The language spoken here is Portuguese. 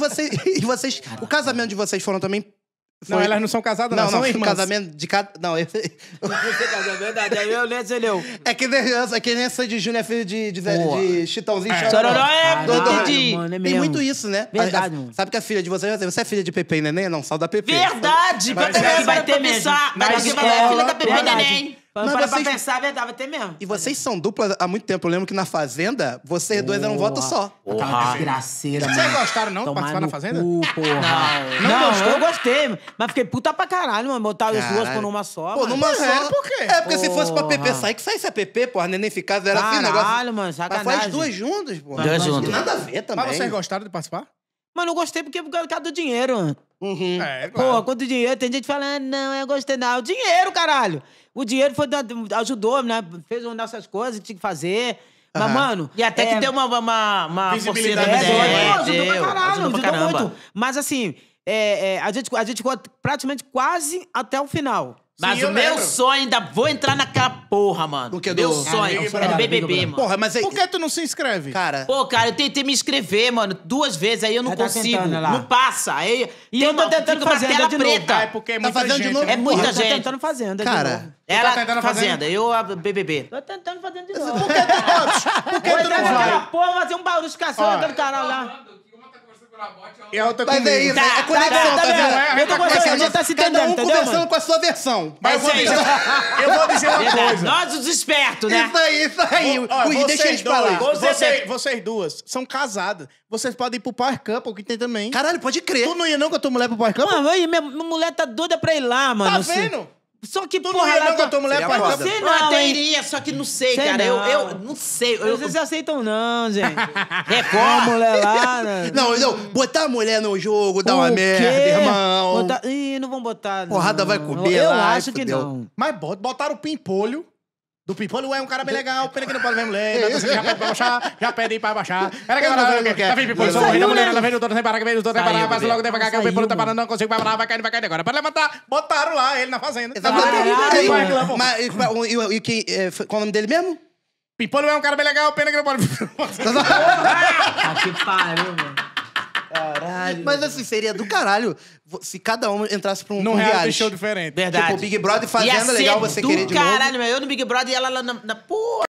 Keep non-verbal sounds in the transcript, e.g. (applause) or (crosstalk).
vocês. (laughs) E vocês o casamento de vocês foram também. Foi... Não, elas não são casadas, não. Não, são não, irmãs. casamento de cada. Não, eu. (laughs) é verdade, é eu, Lênis Eleu. É, é que nem, é que nem Júnior é filho de, de, de, de Chitãozinho. É. Chororó é entendi. de é Tem muito isso, né? Verdade, a, a, Sabe que a filha de vocês. Você é filha de Pepe e Neném? Não, sal da Pepe. Verdade! Vai, vai, vai, ter mesmo. Mas você vai é, filha da Pepe e Neném. Mas para vocês... pra pensar, é verdade, vai ter mesmo. E vocês são dupla há muito tempo. Eu lembro que na Fazenda, vocês dois eram um voto só. Porra. Desgraceira, mano. Vocês gostaram, não, de participar na Fazenda? Cu, porra. Não, não, não eu gostei. Mas fiquei puta pra caralho, mano. Botar os duas por numa só. Pô, mano. numa só. por quê? É, porque porra. se fosse pra PP sair, que saísse a PP, porra. Neném ficava, era assim, negócio. Caralho, mano, sacanagem. Mas faz duas juntos, porra. Duas juntos. Nada a ver também. Mas vocês gostaram de participar? Mas não gostei porque é por causa do dinheiro. Uhum. É, claro. Pô, quanto dinheiro? Tem gente falando, não, eu gostei, não. O dinheiro, caralho. O dinheiro foi, ajudou, né? Fez as nossas coisas que tinha que fazer. Mas, uhum. mano. E até é, que deu uma, uma, uma visibilidade. é, é, ajudou pra caralho, ajudou, pra ajudou muito. Mas assim, é, é, a, gente, a gente ficou praticamente quase até o final. Mas Sim, o meu lembro. sonho ainda vou entrar naquela porra, mano. O que é, é do... Meu sonho é do BBB, mano. Porra, mas aí... Por que tu não se inscreve? Cara... Pô, cara, eu tentei me inscrever, mano, duas vezes, aí eu não tá consigo. lá. Não passa. Aí, e eu tô tentando fazer ainda tela de preta. Ah, é porque é tá muita fazendo de gente. novo? É muita Tá gente. tentando fazer de Cara, novo. Ela tá tentando fazer? eu a BBB. Tô tentando fazendo de novo. Por que tu não vai? Por que tu não vai? porra, fazer um barulho de caçamba Ó. no canal lá. É, é outra Mas é comigo. Tá, é isso, é a conexão, tá, tá, vendo? Tá, é eu tô gostando, a gente tá se entendendo, Cada um entendeu? Tá conversando com a sua versão. Mas eu vou, dizer, eu vou dizer uma é coisa. Nós os espertos, né? Isso aí, isso aí. Vou, ó, Ui, deixa eles falar. Vocês, vocês duas são casadas. Vocês podem ir pro Power Couple, que tem também. Caralho, pode crer. Tu não ia não com a tua mulher pro Power Camp? Mano, minha mulher tá doida pra ir lá, tá mano. Tá vendo? Só que, tu porra, não ia não com a tua mulher Você não, eu até iria, só que não sei, sei cara. Não. Eu, eu não sei. Eu... Vocês aceitam não, (laughs) gente. Record. a mulher lá... Né? Não, não. Botar a mulher no jogo dá uma quê? merda, irmão. Botar... Ih, não vão botar... Porrada vai comer eu lá. Eu acho que não. Mas botaram o pimpolho. Do Pipolho é um cara bem legal, pena que não pode ver mulher. Tá já pede pra baixar, já pede pra baixar. Era que agora não quer. É é. Tá vindo Pipolho, sou da mulher, né? ela vem do dono sem parar, que vem do dono sem parar, passa logo devagar, que o Pipolho tá parando, não consigo parar, vai caindo, vai caindo agora. Pode levantar, botaram lá ele na fazenda. Exatamente. Ah, e quem. Qual o nome dele mesmo? Pipolho é um cara bem legal, pena que não pode. ver (laughs) (laughs) tá Ah, que pariu, mano. Caralho. Mas assim, seria do caralho se cada um entrasse pra um Num um reality show diferente. Verdade. Tipo, o Big Brother fazendo legal você querer de caralho, novo. Caralho, eu no Big Brother e ela lá na, na porra.